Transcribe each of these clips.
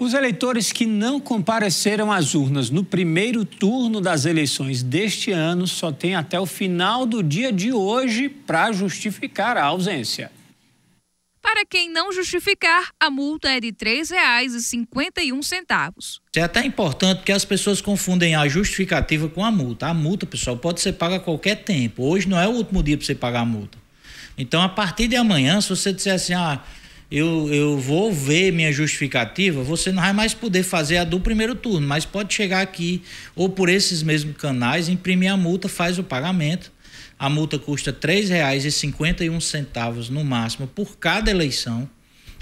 Os eleitores que não compareceram às urnas no primeiro turno das eleições deste ano só têm até o final do dia de hoje para justificar a ausência. Para quem não justificar, a multa é de R$ 3,51. É até importante porque as pessoas confundem a justificativa com a multa. A multa, pessoal, pode ser paga a qualquer tempo. Hoje não é o último dia para você pagar a multa. Então, a partir de amanhã, se você disser assim, ah, eu, eu vou ver minha justificativa, você não vai mais poder fazer a do primeiro turno, mas pode chegar aqui ou por esses mesmos canais, imprimir a multa, faz o pagamento. A multa custa R$ 3,51 no máximo por cada eleição,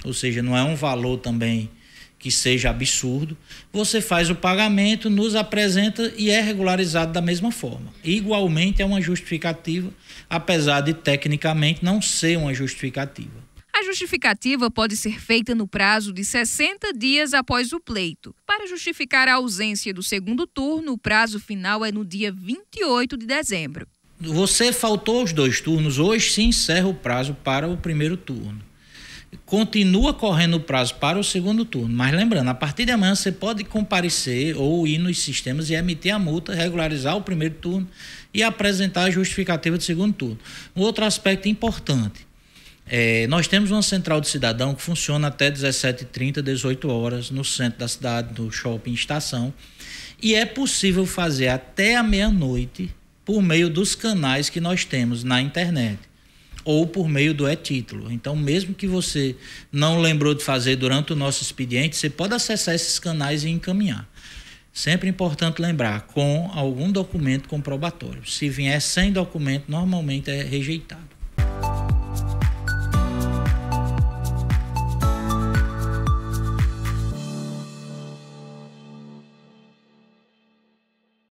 ou seja, não é um valor também que seja absurdo. Você faz o pagamento, nos apresenta e é regularizado da mesma forma. Igualmente é uma justificativa, apesar de tecnicamente não ser uma justificativa justificativa pode ser feita no prazo de 60 dias após o pleito. Para justificar a ausência do segundo turno, o prazo final é no dia 28 de dezembro. Você faltou os dois turnos, hoje se encerra o prazo para o primeiro turno. Continua correndo o prazo para o segundo turno, mas lembrando, a partir de amanhã você pode comparecer ou ir nos sistemas e emitir a multa, regularizar o primeiro turno e apresentar a justificativa do segundo turno. Um outro aspecto importante: é, nós temos uma central de cidadão que funciona até 17h30, 18 horas no centro da cidade, no shopping estação. E é possível fazer até a meia-noite por meio dos canais que nós temos na internet ou por meio do e-título. Então, mesmo que você não lembrou de fazer durante o nosso expediente, você pode acessar esses canais e encaminhar. Sempre importante lembrar, com algum documento comprobatório. Se vier sem documento, normalmente é rejeitado.